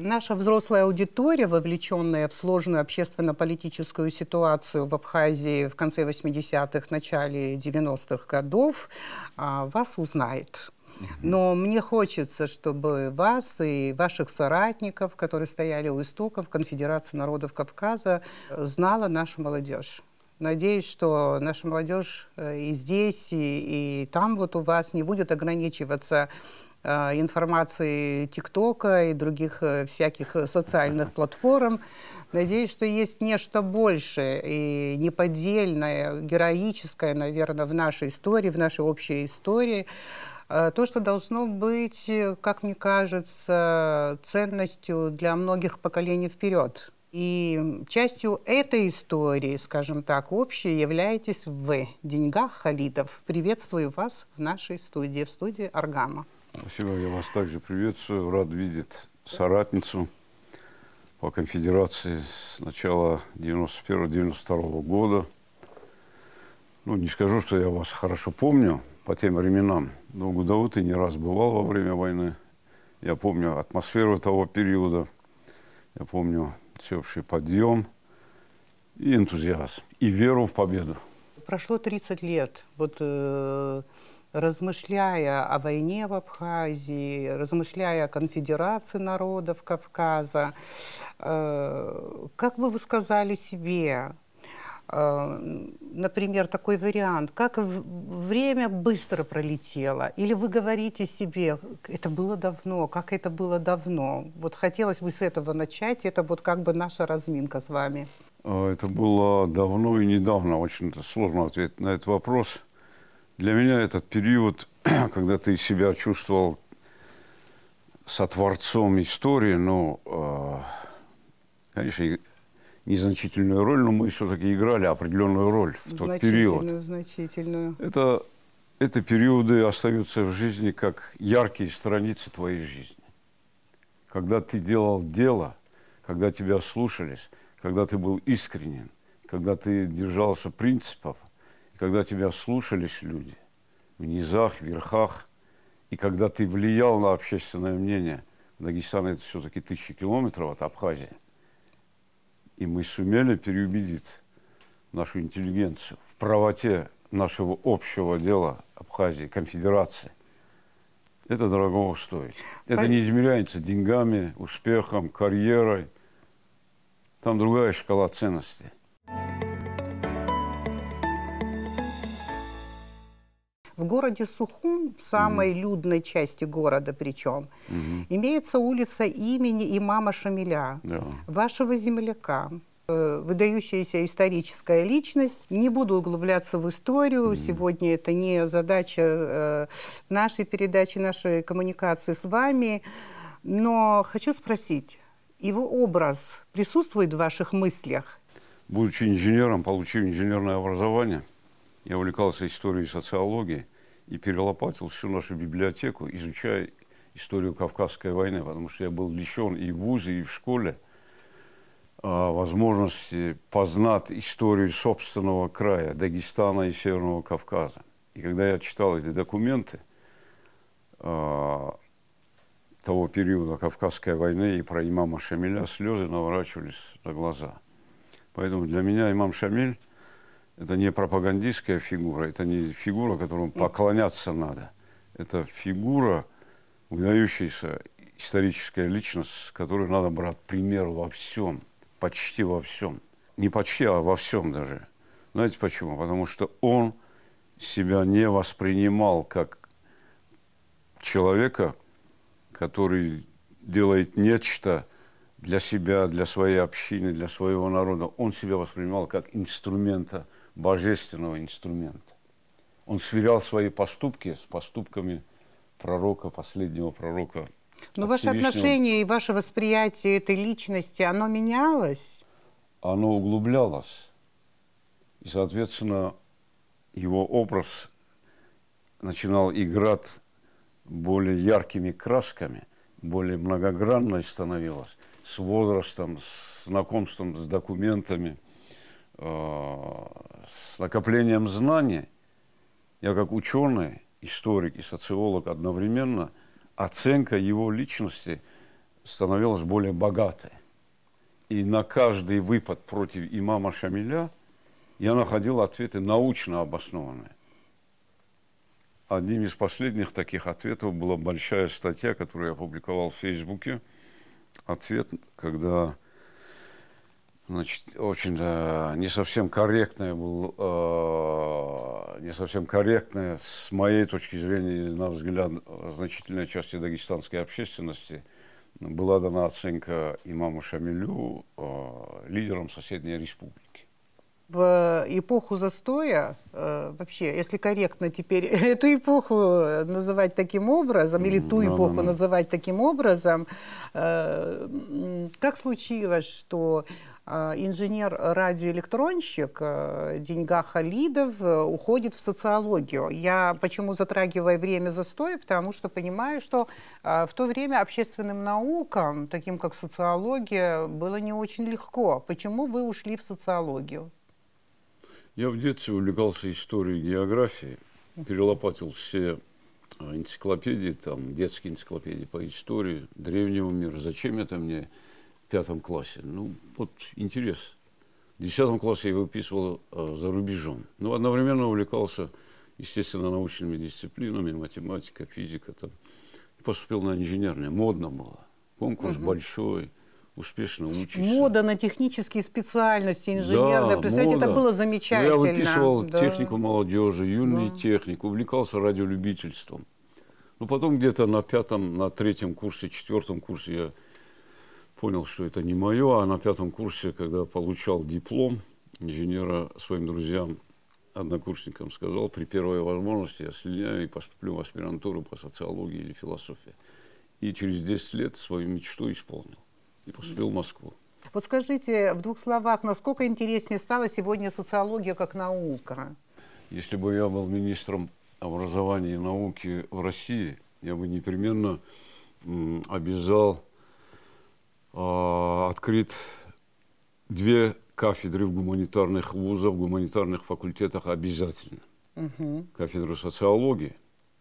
Наша взрослая аудитория, вовлеченная в сложную общественно-политическую ситуацию в Абхазии в конце 80-х, начале 90-х годов, а, вас узнает. Но мне хочется, чтобы вас и ваших соратников, которые стояли у истоков Конфедерации народов Кавказа, знала наша молодежь. Надеюсь, что наша молодежь э, и здесь, и, и там вот у вас не будет ограничиваться Э, информации ТикТока и других э, всяких э, социальных платформ. Надеюсь, что есть нечто большее и неподдельное, героическое, наверное, в нашей истории, в нашей общей истории. То, что должно быть, как мне кажется, ценностью для многих поколений вперед. И частью этой истории, скажем так, общей являетесь вы. Деньгах Халитов. Приветствую вас в нашей студии, в студии Аргама. Спасибо, я вас также приветствую. Рад видеть соратницу по конфедерации с начала 91-92 года. Ну, не скажу, что я вас хорошо помню по тем временам, но Гудаут и не раз бывал во время войны. Я помню атмосферу того периода, я помню всеобщий подъем и энтузиазм, и веру в победу. Прошло 30 лет. Вот э, размышляя о войне в Абхазии, размышляя о конфедерации народов Кавказа, э, как бы вы сказали себе, э, например, такой вариант, как время быстро пролетело, или вы говорите себе, это было давно, как это было давно. Вот хотелось бы с этого начать, это вот как бы наша разминка с вами. А, это было давно и недавно, очень сложно ответить на этот вопрос. Для меня этот период, когда ты себя чувствовал сотворцом истории, ну, э, конечно, незначительную роль, но мы все-таки играли определенную роль в тот период. Значительную, значительную. Это, это периоды остаются в жизни как яркие страницы твоей жизни. Когда ты делал дело, когда тебя слушались, когда ты был искренен, когда ты держался принципов, когда тебя слушались люди в низах, в верхах, и когда ты влиял на общественное мнение, Дагестан – это все-таки тысячи километров от Абхазии, и мы сумели переубедить нашу интеллигенцию в правоте нашего общего дела Абхазии, конфедерации, это дорого стоит. Это не измеряется деньгами, успехом, карьерой. Там другая шкала ценностей. В городе Сухум, в самой угу. людной части города причем, угу. имеется улица имени имама Шамиля, да. вашего земляка э, выдающаяся историческая личность. Не буду углубляться в историю. Mm-hmm. Сегодня это не задача э, нашей передачи, нашей коммуникации с вами. Но хочу спросить, его образ присутствует в ваших мыслях? Будучи инженером, получив инженерное образование – я увлекался историей и социологией и перелопатил всю нашу библиотеку, изучая историю Кавказской войны, потому что я был лишен и в ВУЗе, и в школе а, возможности познать историю собственного края, Дагестана и Северного Кавказа. И когда я читал эти документы а, того периода Кавказской войны и про имама Шамиля, слезы наворачивались на глаза. Поэтому для меня имам Шамиль – это не пропагандистская фигура, это не фигура, которому поклоняться надо. Это фигура, выдающаяся историческая личность, с которой надо брать пример во всем, почти во всем. Не почти, а во всем даже. Знаете почему? Потому что он себя не воспринимал как человека, который делает нечто для себя, для своей общины, для своего народа. Он себя воспринимал как инструмента – божественного инструмента. Он сверял свои поступки с поступками пророка, последнего пророка. Но ваше отношение и ваше восприятие этой личности, оно менялось? Оно углублялось. И, соответственно, его образ начинал играть более яркими красками, более многогранной становилась с возрастом, с знакомством с документами – с накоплением знаний, я как ученый, историк и социолог одновременно, оценка его личности становилась более богатой. И на каждый выпад против имама Шамиля я находил ответы научно обоснованные. Одним из последних таких ответов была большая статья, которую я опубликовал в Фейсбуке. Ответ, когда Значит, очень э, не совсем корректное было э, а, не совсем корректное, с моей точки зрения, на взгляд значительной части дагестанской общественности, была дана оценка имаму Шамилю э, лидером соседней республики в эпоху застоя, э, вообще, если корректно теперь эту эпоху э, называть таким образом, или ту эпоху называть таким образом, э, как случилось, что инженер-радиоэлектронщик Деньга Халидов уходит в социологию. Я почему затрагиваю время застоя, потому что понимаю, что в то время общественным наукам, таким как социология, было не очень легко. Почему вы ушли в социологию? Я в детстве увлекался историей географией, перелопатил все а, энциклопедии, там, детские энциклопедии по истории древнего мира. Зачем это мне в пятом классе? Ну, вот интерес. В десятом классе я выписывал э, за рубежом. Но ну, одновременно увлекался, естественно, научными дисциплинами, математика, физика. Там. Поступил на инженерное, модно было. Конкурс угу. большой, успешно учишься. Мода на технические специальности инженерные. Да, Представляете, мода. это было ну, замечательно. Но я выписывал да. технику молодежи, юный да. техник, увлекался радиолюбительством. Но ну, потом где-то на пятом, на третьем курсе, четвертом курсе я понял, что это не мое, а на пятом курсе, когда получал диплом инженера своим друзьям, однокурсникам сказал, при первой возможности я слиняю и поступлю в аспирантуру по социологии или философии. И через 10 лет свою мечту исполнил и поступил в Москву. Вот скажите в двух словах, насколько интереснее стала сегодня социология как наука? Если бы я был министром образования и науки в России, я бы непременно обязал э, открыть две кафедры в гуманитарных вузах, в гуманитарных факультетах обязательно. Угу. Кафедру социологии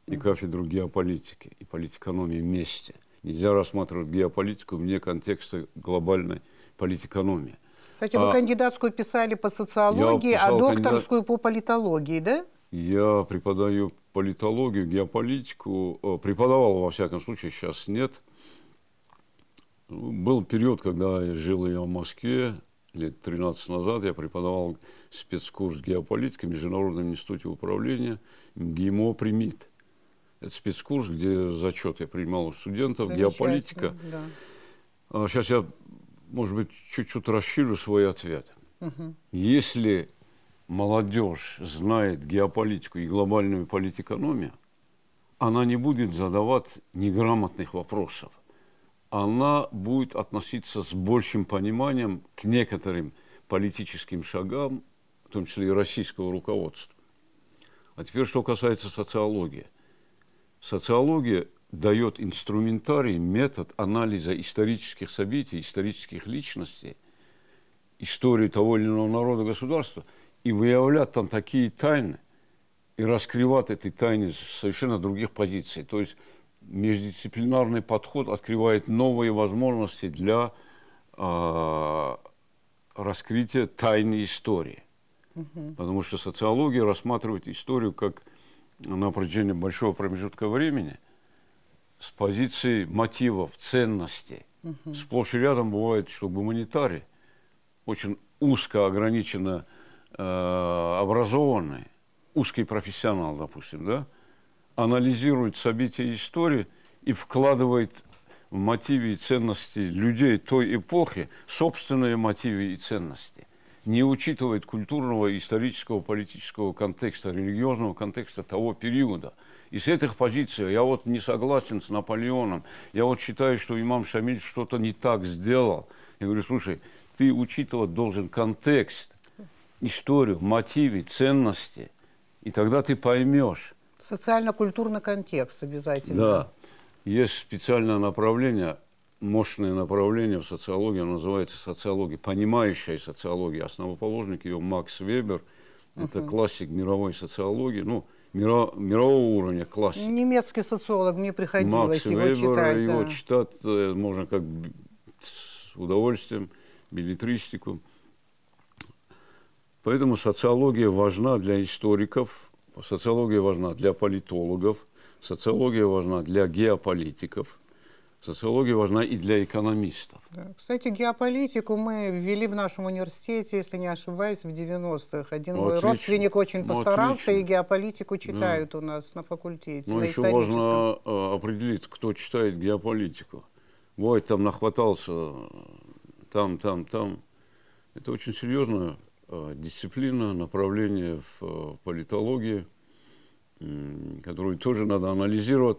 и угу. кафедру геополитики и политэкономии вместе – Нельзя рассматривать геополитику вне контекста глобальной политэкономии. Кстати, а, вы кандидатскую писали по социологии, а докторскую кандидат... по политологии, да? Я преподаю политологию, геополитику. Э, преподавал, во всяком случае, сейчас нет. Был период, когда я жил я в Москве, лет 13 назад я преподавал спецкурс геополитики в Международном институте управления ГИМО «Примит». Это спецкурс, где зачет я принимал у студентов, геополитика. Да. Сейчас а, я, может быть, чуть-чуть расширю свой ответ. Угу. Если молодежь знает геополитику и глобальную политэкономию, она не будет задавать неграмотных вопросов. Она будет относиться с большим пониманием к некоторым политическим шагам, в том числе и российского руководства. А теперь, что касается социологии – Социология дает инструментарий, метод анализа исторических событий, исторических личностей, истории того или иного народа, государства, и выявлять там такие тайны, и раскрывать эти тайны с совершенно других позиций. То есть междисциплинарный подход открывает новые возможности для э, раскрытия тайны истории. Угу. Потому что социология рассматривает историю как – на протяжении большого промежутка времени с позиции мотивов, ценностей. Угу. Сплошь и рядом бывает, что гуманитарий очень узко ограниченно э, образованный, узкий профессионал, допустим, да, анализирует события истории и вкладывает в мотивы и ценности людей той эпохи собственные мотивы и ценности – не учитывает культурного, исторического, политического контекста, религиозного контекста того периода. И с этих позиций я вот не согласен с Наполеоном, я вот считаю, что имам Шамиль что-то не так сделал. Я говорю, слушай, ты учитывать должен контекст, историю, мотивы, ценности, и тогда ты поймешь. Социально-культурный контекст обязательно. Да. Есть специальное направление мощное направление в социологии, оно называется социология, понимающая социология. Основоположник ее Макс Вебер, uh-huh. это классик мировой социологии, ну, миро, мирового уровня классик. Немецкий социолог, мне приходилось Макс его Вебер, читать. его читать э, можно как с удовольствием, билетристику. Поэтому социология важна для историков, социология важна для политологов, социология важна для геополитиков – Социология важна и для экономистов. Да. Кстати, геополитику мы ввели в нашем университете, если не ошибаюсь, в 90-х. Один ну, мой отлично. родственник очень ну, постарался, отлично. и геополитику читают да. у нас на факультете. Ну, на еще важно э, определить, кто читает геополитику. Вот там нахватался, там, там, там. Это очень серьезная э, дисциплина, направление в э, политологии, которую тоже надо анализировать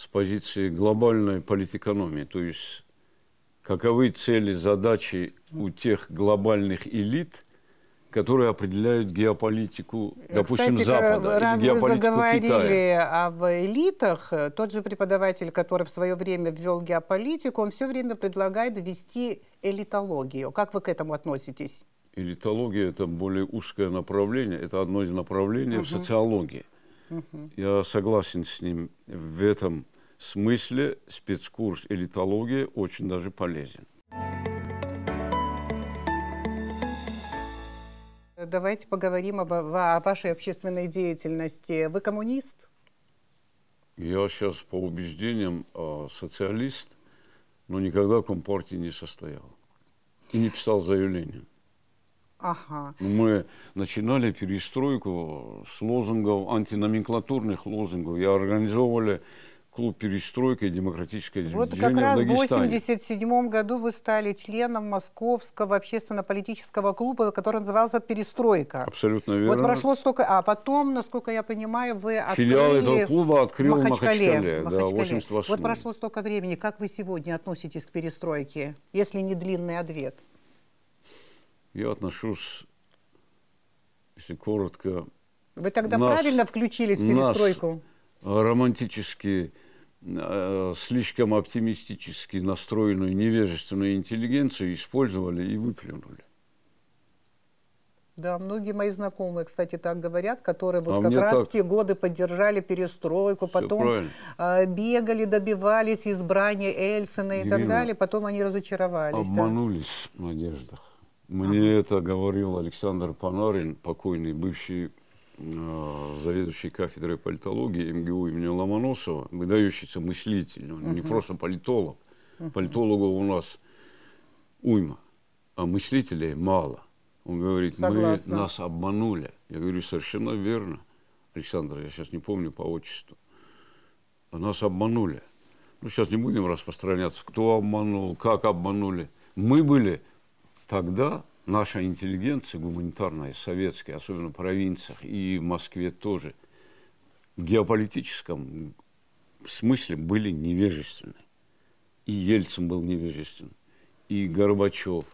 с позиции глобальной политэкономии, то есть каковы цели, задачи у тех глобальных элит, которые определяют геополитику, э, допустим, Кстати, Запада. Раз вы заговорили об элитах, э, тот же преподаватель, который в свое время ввел геополитику, он все время предлагает ввести элитологию. Как вы к этому относитесь? Элитология – это более узкое направление, это одно из направлений угу. в социологии – я согласен с ним в этом смысле спецкурс элитологии очень даже полезен. Давайте поговорим об, о вашей общественной деятельности. Вы коммунист? Я сейчас по убеждениям э, социалист, но никогда в Компартии не состоял и не писал заявления. Ага. Мы начинали перестройку с лозунгов, антиноменклатурных лозунгов. Я организовывали клуб перестройки, и «Демократическое движение» Вот как раз в 1987 году вы стали членом Московского общественно-политического клуба, который назывался «Перестройка». Абсолютно верно. Вот прошло столько... А потом, насколько я понимаю, вы открыли... Филиал этого клуба открыл Махачкале, Махачкале, да, 88 Вот прошло столько времени. Как вы сегодня относитесь к «Перестройке», если не длинный ответ? Я отношусь, если коротко... Вы тогда нас, правильно включились в перестройку? Нас романтически, э, слишком оптимистически настроенную невежественную интеллигенцию использовали и выплюнули. Да, многие мои знакомые, кстати, так говорят, которые вот а как раз так... в те годы поддержали перестройку, Все потом э, бегали, добивались избрания Эльсона и Ирина, так далее, потом они разочаровались. Обманулись да. в надеждах. Мне ага. это говорил Александр Панарин, покойный бывший э, заведующий кафедрой политологии МГУ имени Ломоносова, выдающийся мыслитель, он uh не просто политолог. Uh Политологов у нас уйма, а мыслителей мало. Он говорит, Согласна. мы нас обманули. Я говорю, совершенно верно, Александр, я сейчас не помню по отчеству. Нас обманули. Ну, сейчас не будем распространяться, кто обманул, как обманули. Мы были Тогда наша интеллигенция гуманитарная, советская, особенно в провинциях и в Москве тоже, в геополитическом смысле были невежественны. И Ельцин был невежествен, и Горбачев.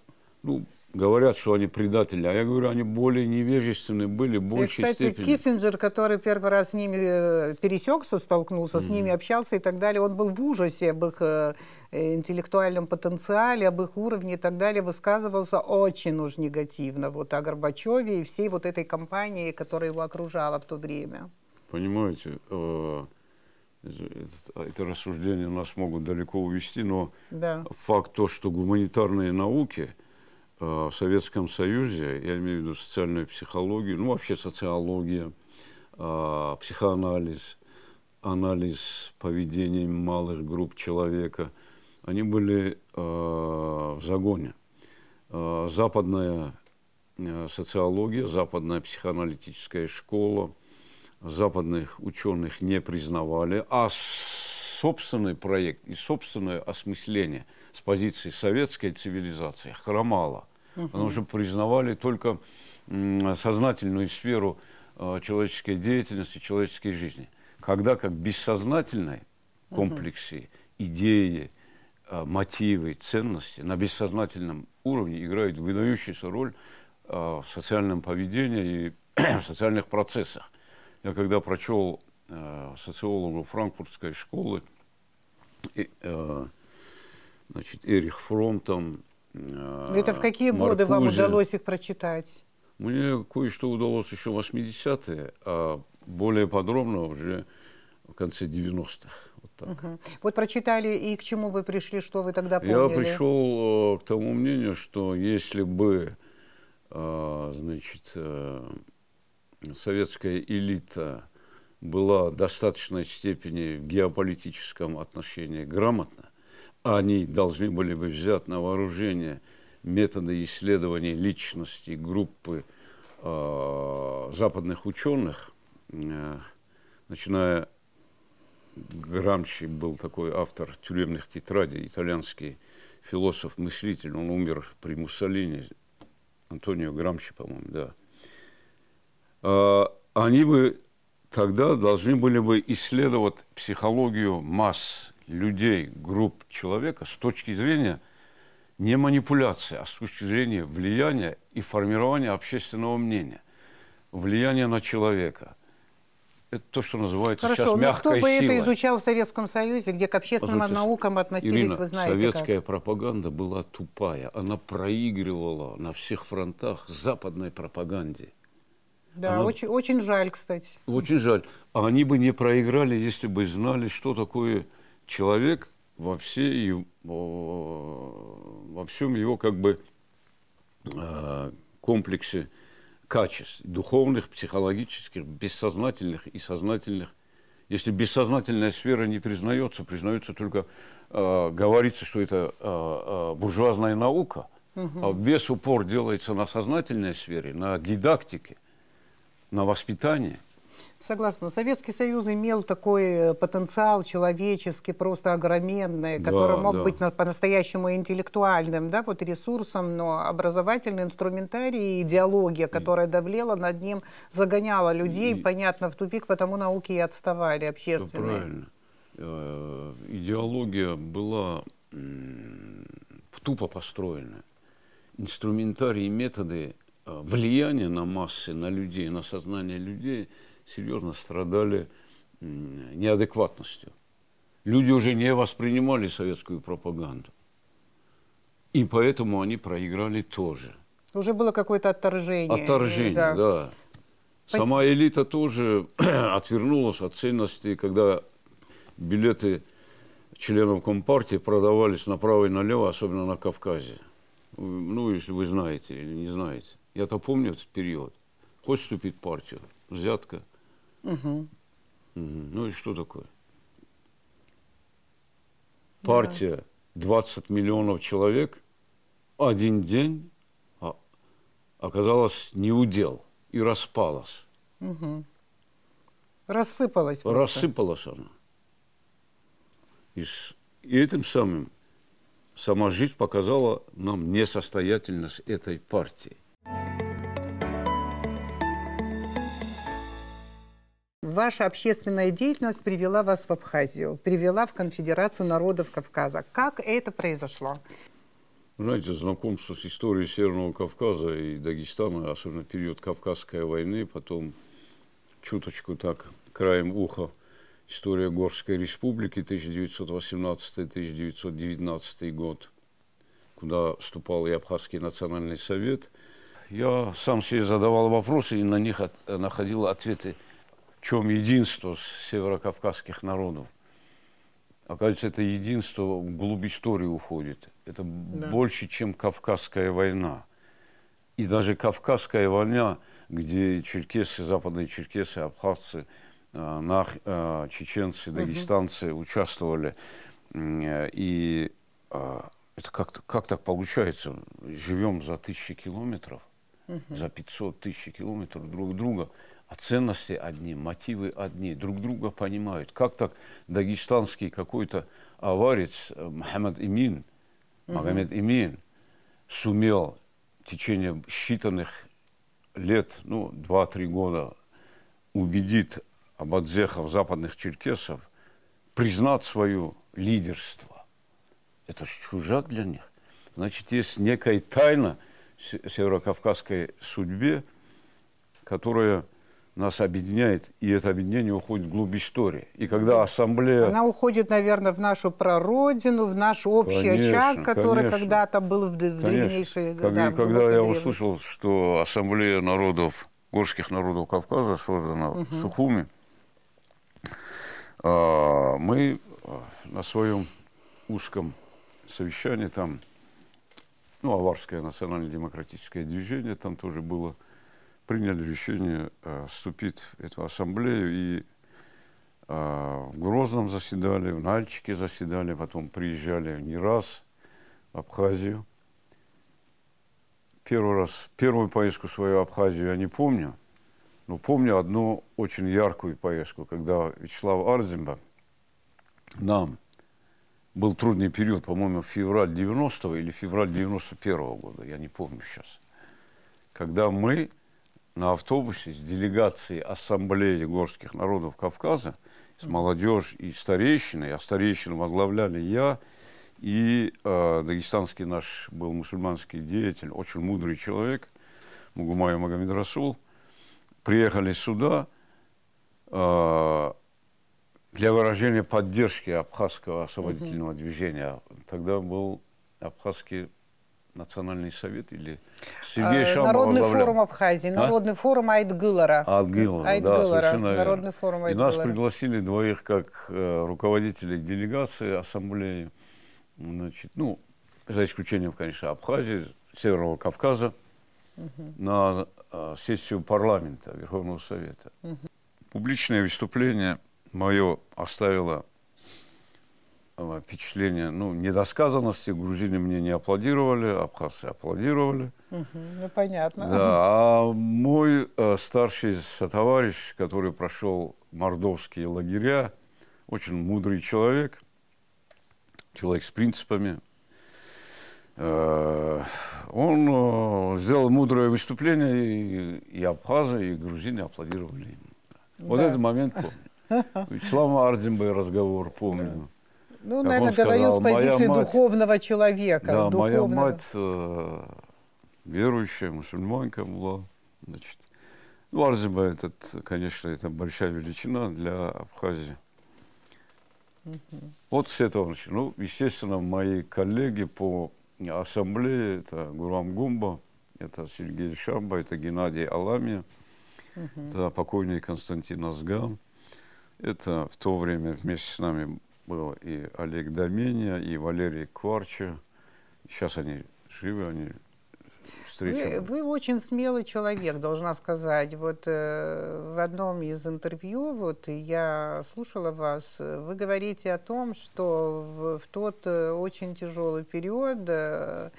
Ну, говорят, что они предатели. А я говорю, они более невежественны были, больше кстати, степени. Киссинджер, который первый раз с ними э, пересекся, столкнулся, mm-hmm. с ними общался и так далее, он был в ужасе об их э, интеллектуальном потенциале, об их уровне и так далее, высказывался очень уж негативно вот о Горбачеве и всей вот этой компании, которая его окружала в то время. Понимаете, э, это рассуждение нас могут далеко увести, но да. факт то, что гуманитарные науки – Э, в Советском Союзе, я имею в виду социальную психологию, ну вообще социология, э, психоанализ, анализ поведения малых групп человека, они были э, в загоне. Западная социология, западная психоаналитическая школа, западных ученых не признавали, а собственный проект и собственное осмысление – с позиции советской цивилизации хромала. Угу. Потому что признавали только сознательную сферу э, человеческой деятельности, человеческой жизни. Когда как бессознательной комплексе угу. идеи, э, мотивы, ценности на бессознательном уровне играют выдающуюся роль э, в социальном поведении и в социальных процессах. Я когда прочел социологу франкфуртской школы значит, Эрих Фром там. Э, Это в какие Маркузе. годы вам удалось их прочитать? Мне кое-что удалось еще в 80-е, а более подробно уже в конце 90-х. Вот, Угу. вот прочитали, и к чему вы пришли, что вы тогда поняли? Я пришел э, к тому мнению, что если бы э, значит, советская элита была в достаточной степени в геополитическом отношении грамотна, они должны были бы взять на вооружение методы исследования личности группы э, западных ученых, э, начиная Грамши был такой автор тюремных тетрадей, итальянский философ-мыслитель, он умер при Муссолини, Антонио Грамши, по-моему, да. Э, они бы тогда должны были бы исследовать психологию масс людей, групп человека с точки зрения не манипуляции, а с точки зрения влияния и формирования общественного мнения, влияния на человека. Это то, что называется Хорошо, сейчас мягкая сила. кто бы сила. это изучал в Советском Союзе, где к общественным Позвольте, наукам относились, Ирина, вы знаете советская как. пропаганда была тупая. Она проигрывала на всех фронтах западной пропаганде. Да, Она... очень, очень жаль, кстати. Очень жаль. А они бы не проиграли, если бы знали, что такое человек во, всей, во всем его как бы э, комплексе качеств, духовных, психологических, бессознательных и сознательных. Если бессознательная сфера не признается, признается только, э, говорится, что это э, э, буржуазная наука, угу. а вес упор делается на сознательной сфере, на дидактике, на воспитании. Согласна. Советский Союз имел такой э, потенциал человеческий, просто огроменный, который да, мог да. быть по-настоящему интеллектуальным, да, вот ресурсом, но образовательный инструментарий и идеология, которая давлела над ним, загоняла людей, и... понятно, в тупик, потому науки и отставали общественные. правильно. Э, идеология была тупо построена. Инструментарий и методы э, влияния на массы, на людей, на сознание людей – серьезно страдали неадекватностью. Люди уже не воспринимали советскую пропаганду. И поэтому они проиграли тоже. Уже было какое-то отторжение. Отторжение, да. да. Сама элита тоже отвернулась от ценностей, когда билеты членов Компартии продавались направо и налево, особенно на Кавказе. Ну, если вы знаете или не знаете. Я-то помню этот период. Хочешь вступить в партию? Взятка – Угу. Ну и что такое? Партия 20 миллионов человек, один день а, оказалась неудел и распалась. Угу. Рассыпалась. Просто. Рассыпалась она. И, с, и этим самым сама жизнь показала нам несостоятельность этой партии. ваша общественная деятельность привела вас в Абхазию, привела в Конфедерацию народов Кавказа. Как это произошло? Знаете, знакомство с историей Северного Кавказа и Дагестана, особенно период Кавказской войны, потом чуточку так краем уха история Горской республики 1918-1919 год, куда вступал и Абхазский национальный совет. Я сам себе задавал вопросы и на них от, находил ответы – чем единство северокавказских народов. Оказывается, это единство вглубь истории уходит. Это да. больше, чем Кавказская война. И даже Кавказская война, где черкесы, западные черкесы, абхазцы, э, нах, э, чеченцы, дагестанцы угу. участвовали. Э, и это как, как так получается? Живем за тысячи километров, угу. за 500 тысяч километров друг друга – а ценности одни, мотивы одни, друг друга понимают. Как так дагестанский какой-то аварец э, Мухаммад Имин, Магомед Имин, сумел в течение считанных лет, ну, 2-3 года, убедить абадзехов, западных черкесов, признать свое лидерство. Это же чужак для них. Значит, есть некая тайна северокавказской судьбе, которая – нас объединяет, и это объединение уходит вглубь истории. И когда ассамблея... Она уходит, наверное, в нашу прародину, в наш общий конечно, очаг, который когда-то был в древнейшие годы. Когда, да, когда я древность. услышал, что ассамблея народов, горских народов Кавказа создана угу. в Сухуми, а, мы а, на своем узком совещании там, ну, Аварское национально-демократическое движение там тоже было – приняли решение э, вступить в эту ассамблею и э, в Грозном заседали, в Нальчике заседали, потом приезжали не раз в Абхазию. Первый раз, первую поездку свою в Абхазию я не помню, но помню одну очень яркую поездку, когда Вячеслав Арзимба нам был трудный период, по-моему, февраль 90-го или февраль 91-го года, я не помню сейчас, когда мы на автобусе с делегацией Ассамблеи горских народов Кавказа, с молодежью и старейщиной, а старейщину возглавляли я, и э, дагестанский наш был мусульманский деятель, очень мудрый человек, Мугумай Магомед Расул, приехали сюда э, для выражения поддержки абхазского освободительного mm-hmm. движения. Тогда был абхазский Национальный совет или а, а, Народный возглавлял. форум Абхазии, Народный а? форум Айтгылара. Айтгылара, да, совершенно Народный форум Айтгылара. И нас пригласили двоих как э, руководителей делегации ассамблеи, значит, ну, за исключением, конечно, Абхазии, Северного Кавказа, угу. на э, сессию парламента Верховного Совета. Угу. Публичное выступление мое оставило Э, впечатление ну, недосказанности. Грузины мне не аплодировали, абхазцы аплодировали. Угу, ну, понятно. Да, а мой э, старший товарищ, который прошел мордовские лагеря, очень мудрый человек, человек с принципами, э, он э, сделал мудрое выступление, и, и абхазы, и грузины аплодировали Вот да. этот момент помню. Вячеслава Арденбе разговор помню. Да. Ну, как наверное, сказал, говорил с позиции мать, духовного человека. Да, духовного. моя мать э, верующая, мусульманка была. Значит, ну, Арзиба, этот, конечно, это большая величина для Абхазии. Угу. Вот с этого начали. Ну, естественно, мои коллеги по ассамблее, это Гурам Гумба, это Сергей Шамба, это Геннадий Аламия, угу. это покойный Константин Азган. Это в то время вместе с нами был и Олег Доменя, и Валерий Корча. Сейчас они живы, они встречи. Вы, вы очень смелый человек, должна сказать. Вот э, в одном из интервью, вот я слушала вас, вы говорите о том, что в, в тот э, очень тяжелый период э,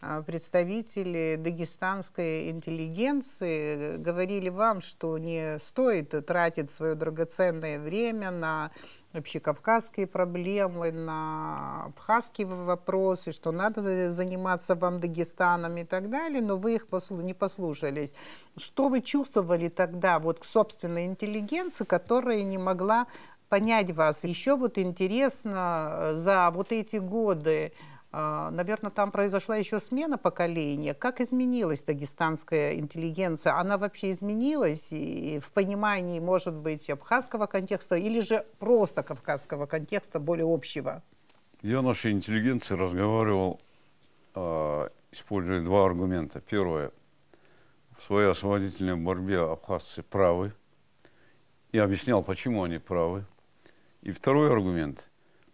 а, представители дагестанской интеллигенции говорили вам, что не стоит тратить свое драгоценное время на вообще кавказские проблемы, на абхазские вопросы, что надо э, заниматься вам Дагестаном и так далее, но вы их послу не послушались. Что вы чувствовали тогда вот к собственной интеллигенции, которая не могла понять вас? Еще вот интересно, э, за вот эти годы а, Наверное, там произошла еще смена поколения. Как изменилась дагестанская интеллигенция? Она вообще изменилась и в понимании, может быть, абхазского контекста или же просто кавказского контекста, более общего? Я нашей интеллигенции разговаривал, а, используя два аргумента. Первое. В своей освободительной борьбе абхазцы правы. Я объяснял, почему они правы. И второй аргумент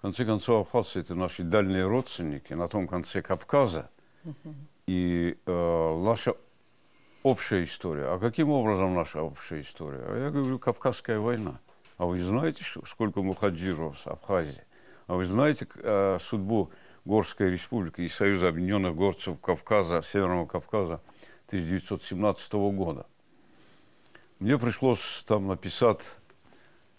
конце концов, Абхазцы – это наши дальние родственники на том конце Кавказа. И э, наша общая история. А каким образом наша общая история? А Я говорю, Кавказская война. А вы знаете, сколько мухаджиров в Абхазии? А вы знаете э, судьбу Горской республики и Союза объединенных горцев Кавказа, Северного Кавказа 1917 года? Мне пришлось там написать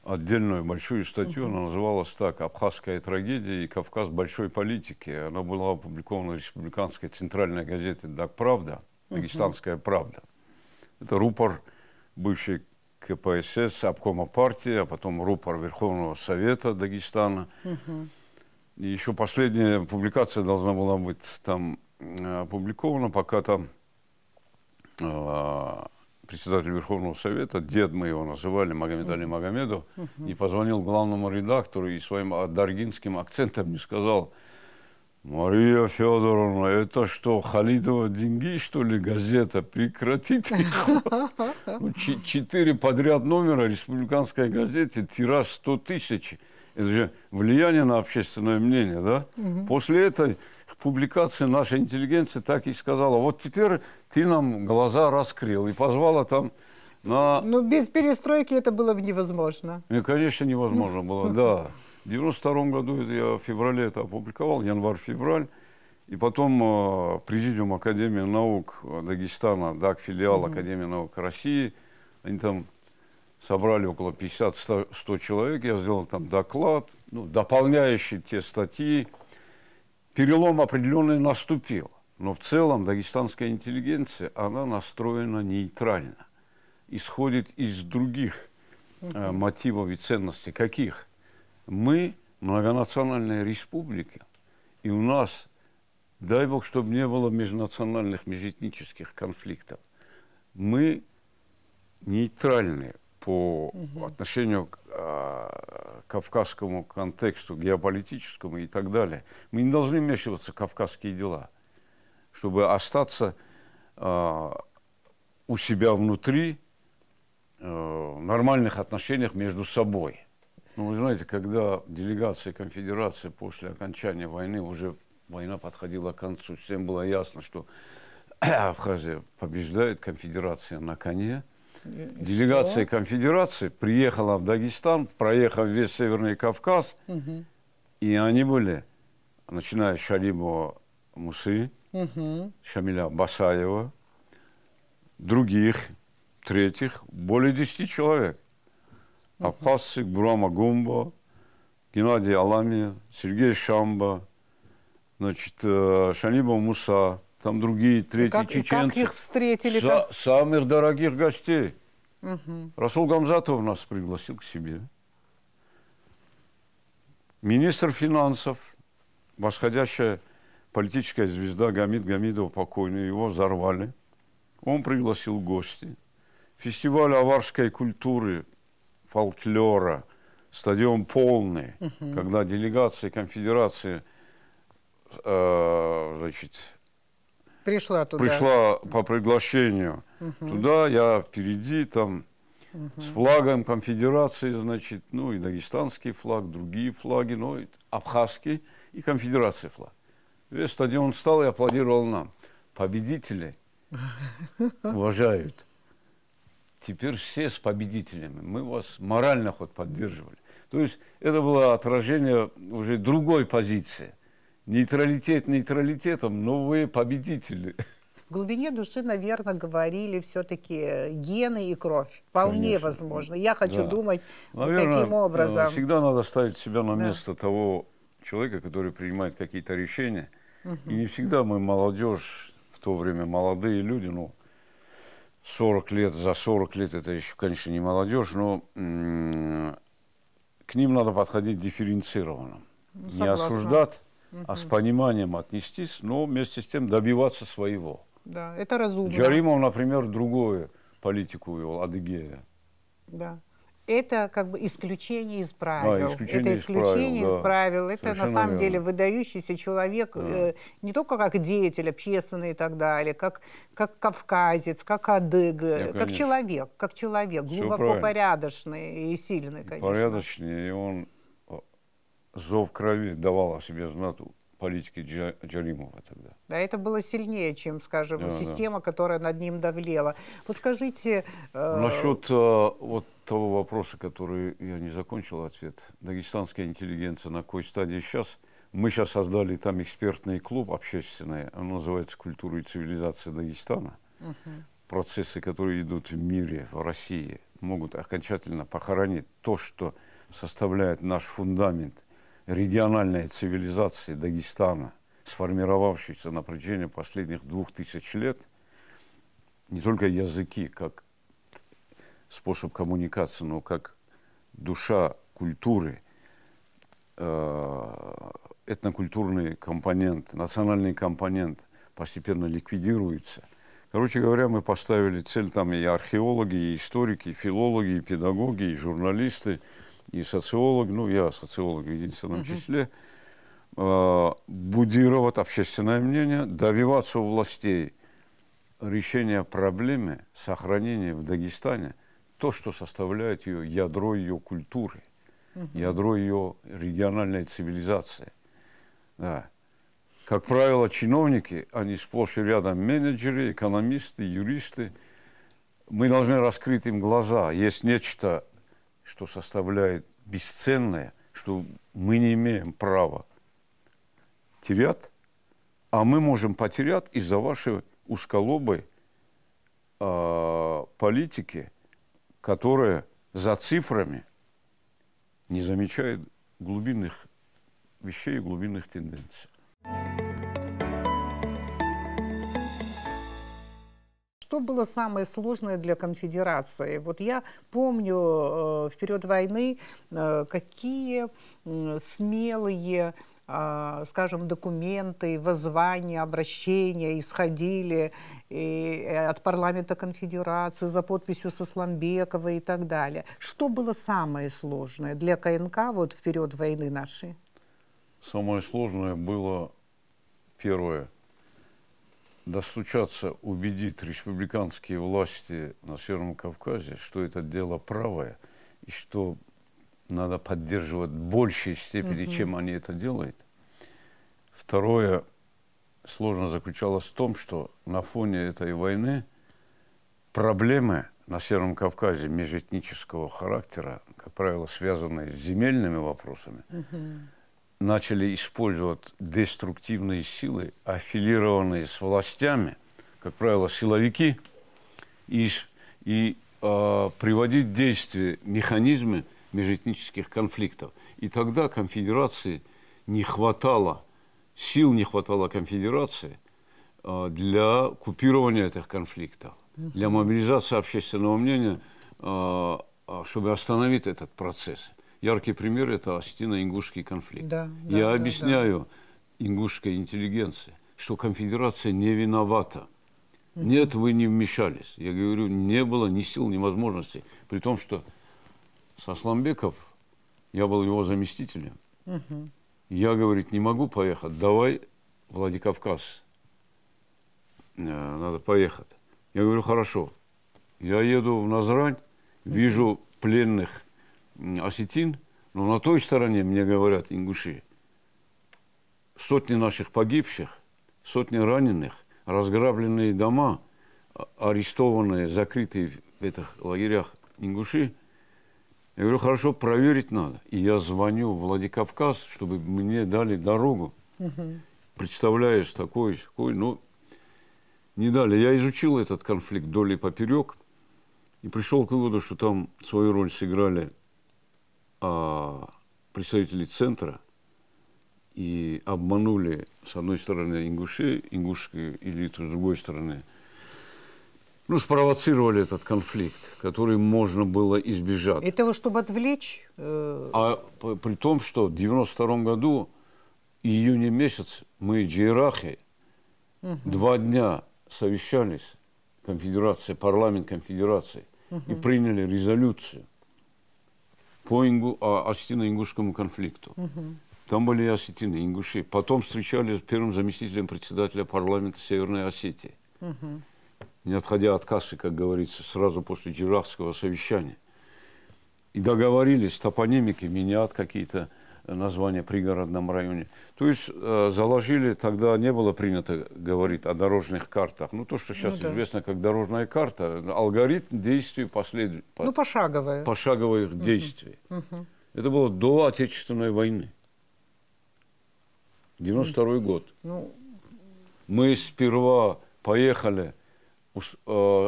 отдельную большую статью, она называлась так «Абхазская трагедия и Кавказ большой политики». Она была опубликована в республиканской центральной газете «Так правда», «Дагестанская правда». Это рупор бывший КПСС, обкома партии, а потом рупор Верховного Совета Дагестана. И еще последняя публикация должна была быть там э, опубликована, пока там а, председатель Верховного Совета, дед мы его называли, Магомед Али Магомедов, и позвонил главному редактору и своим даргинским акцентом не сказал, Мария Федоровна, это что, Халидова деньги, что ли, газета? Прекратите. Ну, четыре подряд номера республиканской газете, тираж 100 тысяч. Это же влияние на общественное мнение, да? После этой публикации наша интеллигенция так и сказала, вот теперь ты нам глаза раскрыл и позвала там на... Ну, без перестройки это было бы невозможно. И, э, конечно, невозможно было, да. В 92 году я в феврале это опубликовал, январь-февраль. И потом э, Президиум Академии наук Дагестана, ДАК филиал угу. Академии наук России, они там собрали около 50-100 человек, я сделал там доклад, ну, дополняющий те статьи, перелом определенный наступил. Но в целом дагестанская интеллигенция, она настроена нейтрально, исходит из других э, мотивов и ценностей. Каких? Мы многонациональная республика, и у нас, дай бог, чтобы не было межнациональных, межэтнических конфликтов. Мы нейтральные по отношению к э, кавказскому контексту, геополитическому и так далее. Мы не должны вмешиваться в кавказские дела, чтобы остаться э, у себя внутри э, нормальных отношениях между собой. Ну, вы знаете, когда делегация конфедерации после окончания войны, уже война подходила к концу, всем было ясно, что Абхазия побеждает, конфедерация на коне – Делегация конфедерации приехала в Дагестан, проехав весь Северный Кавказ, угу. и они были, начиная с Шалима Мусы, угу. Шамиля Басаева, других, третьих, более 10 человек. Угу. Абхазцы, Бурама Гумба, Геннадий Алами, Сергей Шамба, значит, э, Шаниба Муса, там другие, третьи как, чеченцы. как их встретили Са- Самых дорогих гостей. Угу. Расул Гамзатов нас пригласил к себе. Министр финансов, восходящая политическая звезда Гамид Гамидова, покойный, его взорвали. Он пригласил гости. Фестиваль аварской культуры, фольклора, стадион полный, угу. когда делегации конфедерации э, значит, Пришла туда. Пришла по приглашению угу. туда, я впереди там угу. с флагом конфедерации, значит, ну и дагестанский флаг, другие флаги, ну и абхазский и конфедерация флаг. Весь стадион встал и аплодировал нам. Победители уважают. Теперь все с победителями. Мы вас морально хоть поддерживали. То есть это было отражение уже другой позиции – нейтралитет нейтралитетом, но вы победители. В глубине души, наверное, говорили все-таки э, гены и кровь. Вполне Конечно. возможно. Я хочу да. думать наверное, вот таким э, образом. Всегда надо ставить себя на да. место того человека, который принимает какие-то решения. Угу. И не всегда мы молодежь, в то время молодые люди, ну, 40 лет, за 40 лет это еще, конечно, не молодежь, но к ним надо подходить дифференцированно. Ну, не осуждать, а с пониманием отнестись, но вместе с тем добиваться своего. Да, это разумно. Джаримов, например, другую политику вел, Адыгея. Да. Это как бы исключение из а, правил. Да, исключение это исключение из правил. Из правил. Да. Это Совершенно на самом верно. деле выдающийся человек да. э, не только как деятель общественный и так далее, как, как кавказец, как адыг, да, э, как человек, как человек, глубоко порядочный и сильный, конечно. Порядочный, и он зов крови давал о себе знату политики Джалимова тогда. Да, это было сильнее, чем, скажем, да, система, да. которая над ним давлела. Вот скажите... Э... Насчет э, вот того вопроса, который я не закончил ответ. Дагестанская интеллигенция на какой стадии сейчас? Мы сейчас создали там экспертный клуб общественный, он называется «Культура и цивилизация Дагестана». Угу. Процессы, которые идут в мире, в России, могут окончательно похоронить то, что составляет наш фундамент – региональной цивилизации Дагестана, сформировавшейся на протяжении последних двух тысяч лет, не только языки, как способ коммуникации, но как душа культуры, э, этнокультурный компонент, национальный компонент постепенно ликвидируется. Короче говоря, мы поставили цель там и археологи, и историки, и филологи, и педагоги, и журналисты – и социолог, ну, я социолог в единственном угу. числе, э, будировать общественное мнение, добиваться у властей решения проблемы сохранения в Дагестане, то, что составляет ее ядро ее культуры, угу. ядро ее региональной цивилизации. Да. Как правило, чиновники, они сплошь и рядом менеджеры, экономисты, юристы. Мы должны раскрыть им глаза. Есть нечто что составляет бесценное, что мы не имеем права терять, а мы можем потерять из-за вашей узколобой э, политики, которая за цифрами не замечает глубинных вещей и глубинных тенденций. что было самое сложное для конфедерации? Вот я помню э, в период войны, э, какие э, смелые скажем, документы, воззвания, обращения исходили и э, от парламента конфедерации за подписью Сосламбекова и так далее. Что было самое сложное для КНК вот в период войны нашей? Самое сложное было первое – достучаться, убедить республиканские власти на Северном Кавказе, что это дело правое, и что надо поддерживать в большей степени, угу. чем они это делают. Второе, сложно заключалось в том, что на фоне этой войны проблемы на Северном Кавказе межэтнического характера, как правило, связанные с земельными вопросами, угу начали использовать деструктивные силы, аффилированные с властями, как правило, силовики, и, и э, приводить в действие механизмы межэтнических конфликтов. И тогда конфедерации не хватало, сил не хватало конфедерации э, для купирования этих конфликтов, для мобилизации общественного мнения, э, чтобы остановить этот процесс. Яркий пример – это осетино-ингушский конфликт. Да, Я да, объясняю да. ингушской интеллигенции, что конфедерация не виновата. Угу. Нет, вы не вмешались. Я говорю, не было ни сил, ни возможностей. При том, что Сасламбеков, я был его заместителем, угу. я, говорит, не могу поехать, давай Владикавказ, э, надо поехать. Я говорю, хорошо, я еду в Назрань, вижу пленных осетин, но на той стороне, мне говорят ингуши, сотни наших погибших, сотни раненых, разграбленные дома, а, арестованные, закрытые в этих лагерях ингуши. Я говорю, хорошо, проверить надо. И я звоню в Владикавказ, чтобы мне дали дорогу. Угу. Представляешь, такой, такой, ну, не дали. Я изучил этот конфликт долей поперек и пришел к выводу, что там свою роль сыграли а, представителей центра и обманули, с одной стороны, ингуши, ингушскую элиту, с другой стороны, ну, спровоцировали этот конфликт, который можно было избежать. Этого, чтобы отвлечь? Э... А при том, что в 92 году, июне месяц, мы, джейрахи, угу. два дня совещались, конфедерация, парламент конфедерации, угу. и приняли резолюцию – по ингу, а, осетино-ингушскому конфликту. Угу. Там были и осетины, ингуши. Потом встречались с первым заместителем председателя парламента Северной Осетии. Угу. Не отходя от кассы, как говорится, сразу после Джирахского совещания. И договорились, топонимики менять какие-то название пригородном районе. То есть э, заложили, тогда не было принято говорить о дорожных картах. Ну, то, что ну сейчас ну, да. известно как дорожная карта, алгоритм действий последовательно. Ну, пошаговые Пошаговое их действий. Угу. Это было до Отечественной войны. 92 год. Ну... Мы сперва поехали, э,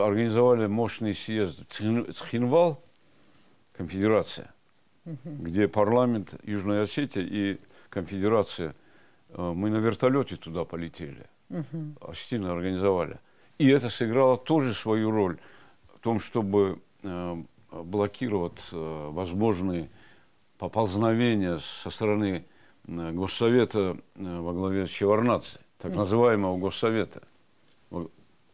организовали мощный съезд Цхинвал, конфедерация где парламент Южной Осетии и конфедерация, э, мы на вертолете туда полетели, угу. организовали. И это сыграло тоже свою роль в том, чтобы э, блокировать э, возможные поползновения со стороны Госсовета во главе с Чеварнацией, так называемого Госсовета.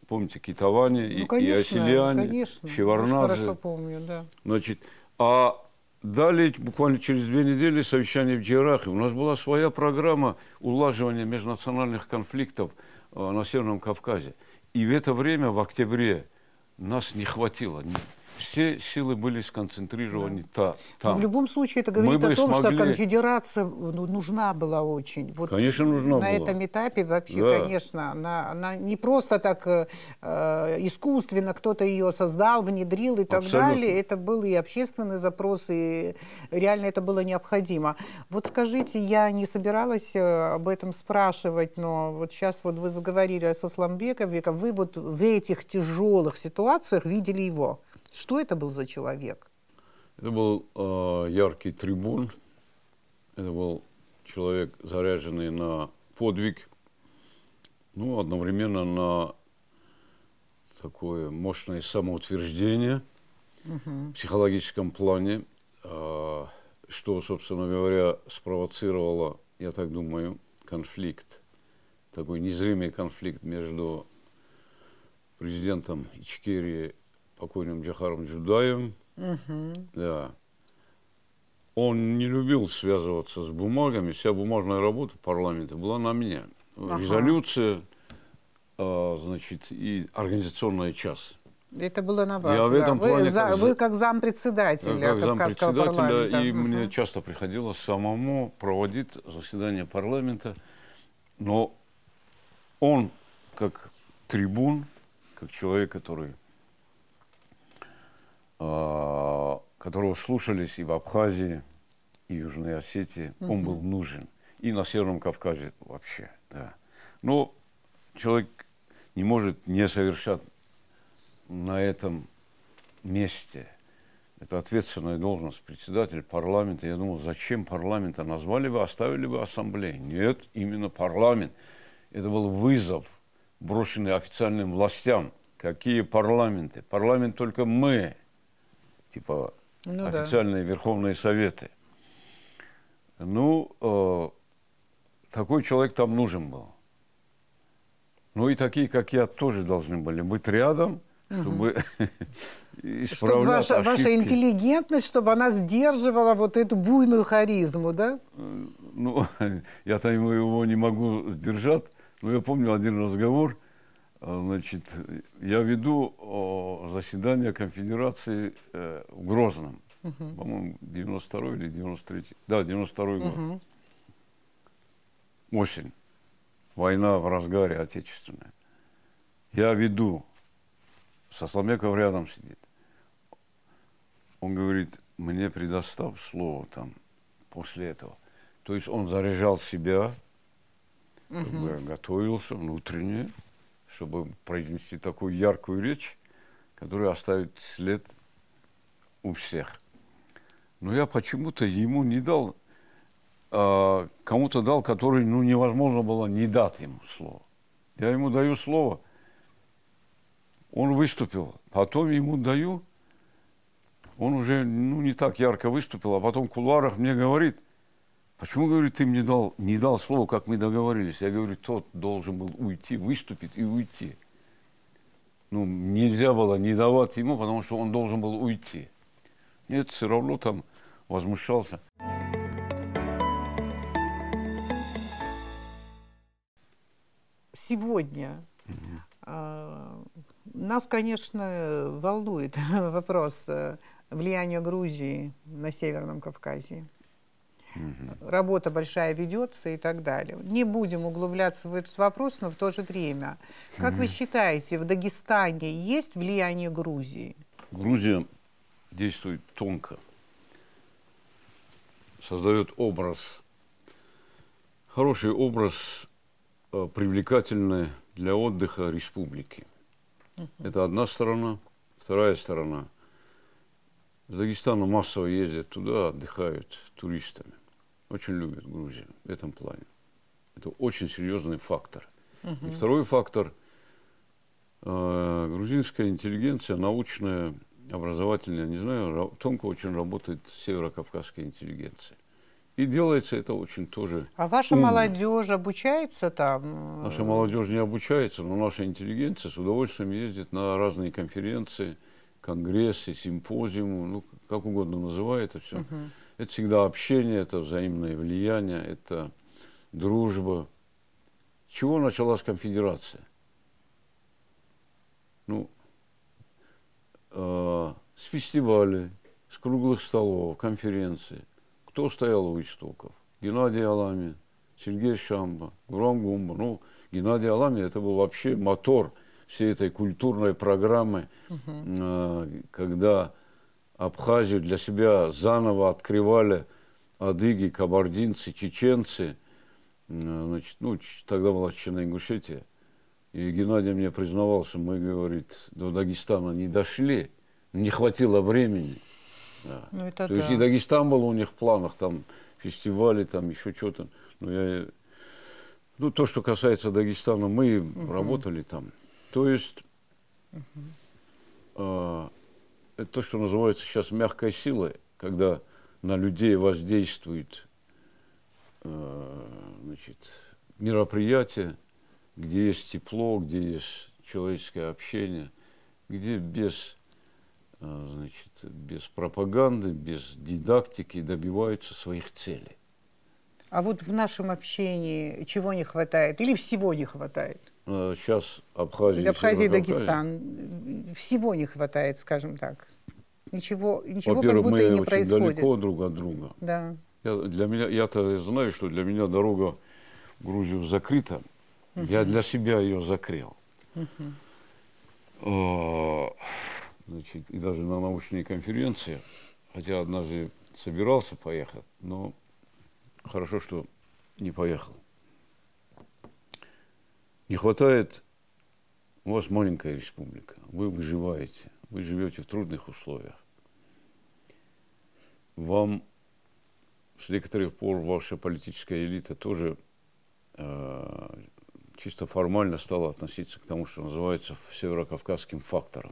Помните, Китаване ну, и, конечно, и Оселиане, Чеварнадзе. хорошо помню, да. Значит, а Далее, буквально через две недели, совещание в Джерахе. У нас была своя программа улаживания межнациональных конфликтов э, на Северном Кавказе. И в это время, в октябре, нас не хватило все силы были сконцентрированы да. там. Но в любом случае это говорит Мы о том, смогли... что конфедерация ну, нужна была очень. Вот конечно, нужна на была. На этом этапе вообще, да. конечно, она, она не просто так э, э искусственно кто-то ее создал, внедрил и так Абсолютно. далее. Это был и общественный запрос, и реально это было необходимо. Вот скажите, я не собиралась э, об этом спрашивать, но вот сейчас вот вы заговорили о Сосламбекове, вы вот в этих тяжелых ситуациях видели его. Что это был за человек? Это был э, яркий трибун, это был человек, заряженный на подвиг, ну, одновременно на такое мощное самоутверждение угу. в психологическом плане, э, что, собственно говоря, спровоцировало, я так думаю, конфликт, такой незримый конфликт между президентом Ичкерии покойным Джахаром Джудаем. Угу. Да. Он не любил связываться с бумагами. Вся бумажная работа парламента была на меня. Ага. Резолюция, а, значит, и организационная час. Это было на вас. Я да. в этом вы, плане, за, как, вы как зампредседателя как Кавказского зампредседателя, парламента. И угу. мне часто приходилось самому проводить заседания парламента. Но он, как трибун, как человек, который Э, которого слушались и в Абхазии, и Южной Осетии. Угу. Он был нужен. И на Северном Кавказе вообще, да. Ну, человек не может не совершать на этом месте. Это ответственная должность председателя парламента. Я думал, зачем парламента назвали бы, оставили бы ассамблею? Нет, именно парламент. Это был вызов, брошенный официальным властям. Какие парламенты? Парламент только мы типа ну, официальные да. Верховные Советы. Ну, э, такой человек там нужен был. Ну и такие, как я, тоже должны были быть рядом, угу. чтобы исправлять чтобы ваша, ошибки. ваша интеллигентность, чтобы она сдерживала вот эту буйную харизму, да? Э, ну, я-то его не могу сдержать, но я помню один разговор, а, значит, я веду заседание конфедерации э, в Грозном. Угу. По-моему, 92 или 93 Да, 92 год. Угу. Осень. Война в разгаре отечественная. Я веду. Сосламеков рядом сидит. Он говорит, мне предостав слово там после этого. То есть он заряжал себя, угу. как бы готовился внутренне чтобы произнести такую яркую речь, которая оставит след у всех. Но я почему-то ему не дал, а кому-то дал, который ну, невозможно было не дать ему слово. Я ему даю слово, он выступил, потом ему даю, он уже ну, не так ярко выступил, а потом в кулуарах мне говорит – Почему, говорю, ты мне дал, не дал слово, как мы договорились? Я говорю, тот должен был уйти, выступить и уйти. Ну, нельзя было не давать ему, потому что он должен был уйти. Нет, все равно там возмущался. Сегодня угу. э, нас, конечно, волнует вопрос э, влияния Грузии на Северном Кавказе. Угу. Работа большая ведется и так далее. Не будем углубляться в этот вопрос, но в то же время. Как угу. вы считаете, в Дагестане есть влияние Грузии? Грузия действует тонко. Создает образ, хороший образ э, привлекательной для отдыха республики. Угу. Это одна сторона. Вторая сторона. С Дагестана массово ездят туда, отдыхают туристами очень любит Грузия в этом плане. Это очень серьезный фактор. Угу. И второй фактор э, грузинская интеллигенция, научная, образовательная, не знаю, тонко очень работает северокавказская интеллигенция. И делается это очень тоже. А ваша умно. молодежь обучается там? Наша молодежь не обучается, но наша интеллигенция с удовольствием ездит на разные конференции, конгрессы, симпозиумы, ну как угодно называй это все. Угу. Это всегда общение, это взаимное влияние, это дружба. чего началась конфедерация? Ну, э, с фестивалей, с круглых столов, конференций. Кто стоял у истоков? Геннадий Алами, Сергей Шамба, Гурам Гумба. Ну, Геннадий Алами это был вообще мотор всей этой культурной программы, угу. Uh когда Абхазию для себя заново открывали адыги, кабардинцы, чеченцы. Э, значит, ну, тогда была Чечена Ингушетия. И Геннадий мне признавался, мы, говорит, до Дагестана не дошли, не хватило времени. Да. Ну, это То да. есть и Дагестан был у них в планах, там фестивали, там еще что-то. Но я... Ну, то, что касается Дагестана, мы угу. работали там. То есть... Угу. Э то, что называется сейчас мягкой силой, когда на людей воздействует э, значит, мероприятие, где есть тепло, где есть человеческое общение, где без, э, значит, без пропаганды, без дидактики добиваются своих целей. А вот в нашем общении чего не хватает или всего не хватает? сейчас э, абхазии, Абхазия и Дагестан. Всего не хватает, скажем так. Ничего, ничего как будто мы и не очень происходит. далеко друг от друга. Да. Я, для меня, я-то знаю, что для меня дорога в Грузию закрыта. Угу. Я для себя ее закрыл. Угу. Значит, и даже на научные конференции, хотя однажды собирался поехать, но хорошо, что не поехал. Не хватает у вас маленькая республика, вы выживаете, вы живете в трудных условиях. Вам с некоторых пор ваша политическая элита тоже э, чисто формально стала относиться к тому, что называется северокавказским фактором.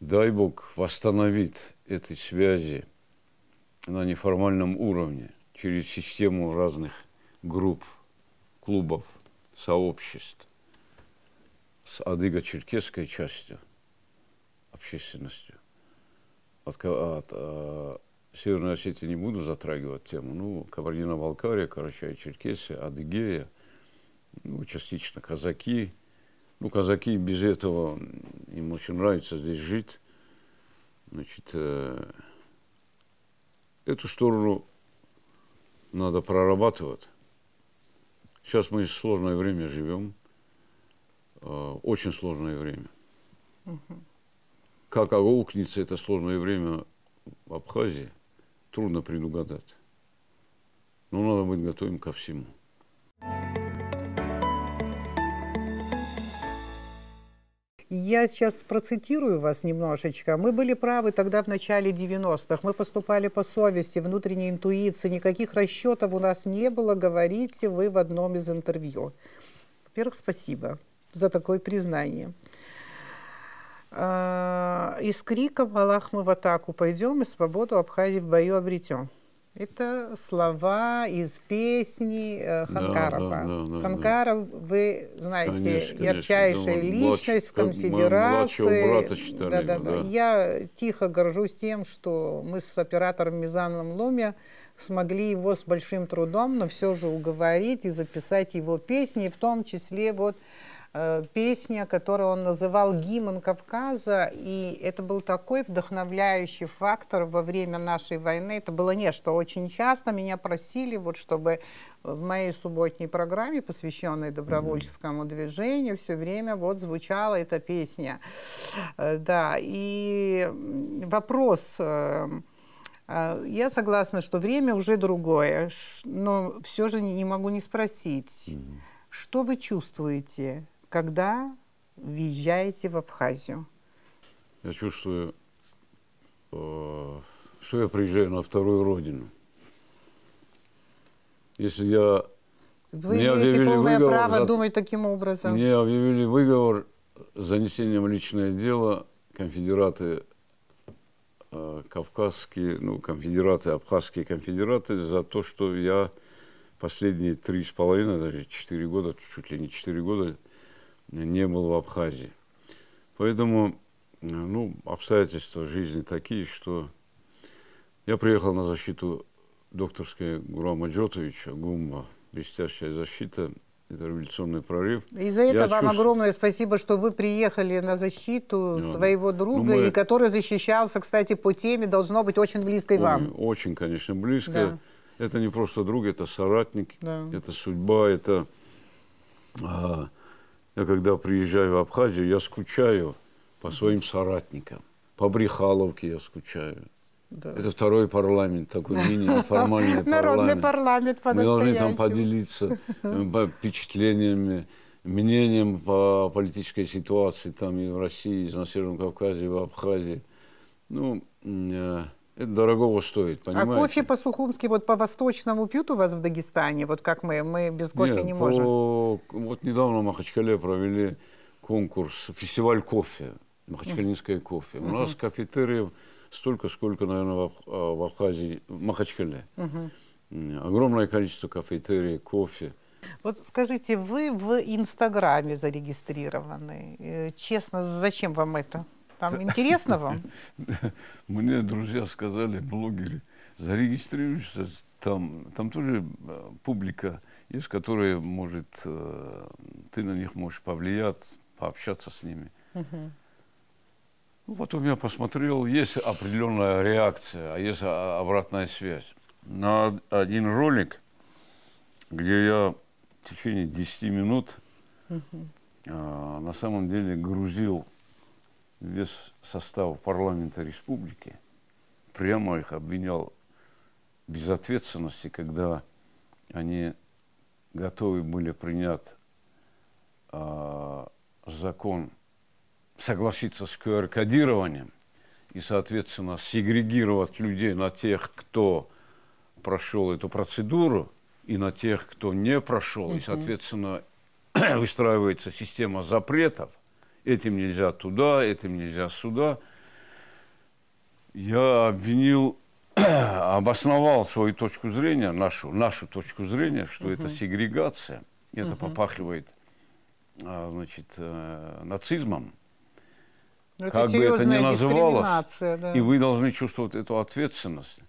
Дай Бог восстановит этой связи на неформальном уровне через систему разных групп клубов, сообществ с адыго-черкесской частью, общественностью. От, от, от э, Северной Осетии не буду затрагивать тему. Ну, Кабардино-Балкария, короче черкесия Адыгея, ну, частично казаки. Ну, казаки без этого, им очень нравится здесь жить. Значит, э, эту сторону надо прорабатывать. Сейчас мы в сложное время живем, э, очень сложное время. Угу. Как аукнется это сложное время в Абхазии, трудно предугадать. Но надо быть готовым ко всему. Я сейчас процитирую вас немножечко. Мы были правы тогда в начале 90-х. Мы поступали по совести, внутренней интуиции. Никаких расчетов у нас не было, говорите вы в одном из интервью. Во-первых, спасибо за такое признание. А, из крика криком мы в атаку пойдем и свободу Абхазии в бою обретем». Это слова из песни э, Ханкарова. Да, да, да, да, Ханкаров, да. вы знаете, конечно, ярчайшая да, личность в конфедерации. Брата считали, да, да, да. Да. Я тихо горжусь тем, что мы с оператором Мизаном Ломе смогли его с большим трудом, но все же уговорить и записать его песни, в том числе вот Э, песня, которую он называл «Гимн Кавказа», и это был такой вдохновляющий фактор во время нашей войны. Это было нечто. Очень часто меня просили, вот, чтобы в моей субботней программе, посвященной добровольческому mm-hmm. движению, все время вот звучала эта песня. Э, да, и вопрос... Э, я согласна, что время уже другое, но все же не могу не спросить, mm-hmm. что вы чувствуете когда въезжаете в Абхазию? Я чувствую, э, что я приезжаю на вторую родину. Если я... Вы мне имеете полное право за... думать таким образом. Мне объявили выговор с занесением личное дело конфедераты э, кавказские, ну, конфедераты, абхазские конфедераты за то, что я последние три с половиной, даже четыре года, чуть ли не четыре года не был в Абхазии. Поэтому ну, обстоятельства жизни такие, что я приехал на защиту докторской Гурама Джотовича, ГУМБа, блестящая защита, это революционный прорыв. И за это я вам чувств... огромное спасибо, что вы приехали на защиту yeah. Ну, своего друга, ну, мы... и который защищался, кстати, по теме, должно быть очень близкой Он, вам. Очень, конечно, близко. Да. Это не просто друг, это соратник, да. это судьба, это... А, я когда приезжаю в Абхазию, я скучаю по своим соратникам. По Брехаловке я скучаю. Да. Это второй парламент, такой мини-формальный парламент. Народный парламент по Мы должны там поделиться э, впечатлениями, мнением по политической ситуации там и в России, и на Северном Кавказе, и в Абхазии. Ну, э, это дорогого стоит, а понимаете? А кофе по-сухумски, вот по-восточному пьют у вас в Дагестане? Вот как мы, мы без кофе Нет, не можем. По... Вот недавно в Махачкале провели конкурс, фестиваль кофе, махачкалинское кофе. У нас кафетерий столько, сколько, наверное, а, в, Абхазии, в Махачкале. Угу. Огромное количество кафетерий, кофе. Вот скажите, вы в Инстаграме зарегистрированы. Э, честно, зачем вам это? Там интересного. Мне друзья сказали, блогеры, зарегистрируешься, там, там тоже э, публика есть, которая может, э, ты на них можешь повлиять, пообщаться с ними. Ну, потом я посмотрел, есть определенная реакция, а есть а, обратная связь. На один ролик, где я в течение 10 минут угу. а, на самом деле грузил весь состав парламента республики прямо их обвинял в безответственности, когда они готовы были принять э, закон, согласиться с QR-кодированием и, соответственно, сегрегировать людей на тех, кто прошел эту процедуру, и на тех, кто не прошел, и, соответственно, выстраивается система запретов, этим нельзя туда, этим нельзя сюда. Я обвинил, обосновал свою точку зрения, нашу, нашу точку зрения, что угу. это сегрегация, это угу. попахивает э, значит, э, нацизмом. Но ну, как бы это ни называлось, да. и вы должны чувствовать эту ответственность.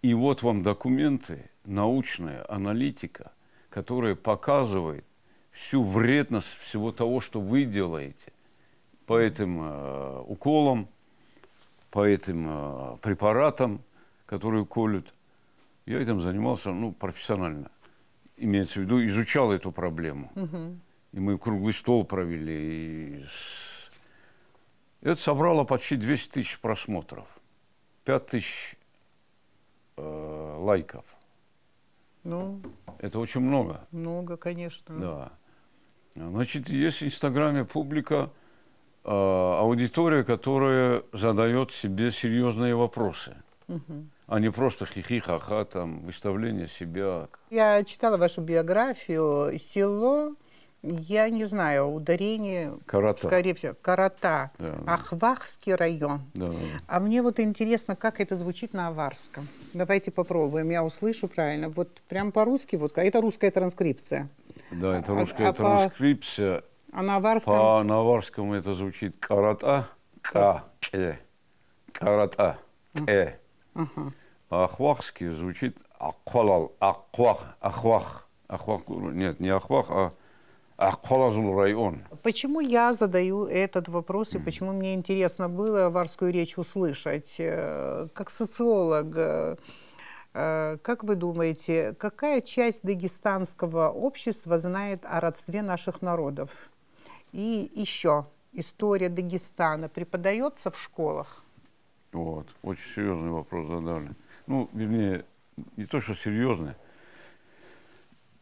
И вот вам документы, научная аналитика, которая показывает всю вредность всего того, что вы делаете по этим э, уколам, по этим э, препаратам, которые колют. Я этим занимался ну, профессионально. Имеется в виду, изучал эту проблему. Угу. И мы круглый стол провели. И... Это собрало почти 200 тысяч просмотров, 5 тысяч э, лайков. Ну, это очень много. Много, конечно. Да. Значит, есть в Инстаграме публика, Э, аудитория, которая задает себе серьезные вопросы, угу. а не просто хихи-ха-ха, там, выставление себя. Я читала вашу биографию «Село», я не знаю, ударение, Карата. скорее всего, Карата, да, да. Ахвахский район. Да, да. А мне вот интересно, как это звучит на аварском. Давайте попробуем, я услышу правильно. Вот прям по-русски, вот а это русская транскрипция. Да, это а, русская а, транскрипция. По... А на аварском? А на это звучит карата, ка, э, карата, э. А ахвахский звучит акхолал, акхвах, ахвах. Ахвах, нет, не ахвах, а ахвалазул район. Почему я задаю этот вопрос и почему мне интересно было аварскую речь услышать? Э, как социолог, э, э, как вы думаете, какая часть дагестанского общества знает о родстве наших народов? И еще история Дагестана преподается в школах? Вот, очень серьезный вопрос задали. Ну, вернее, не то, что серьезный,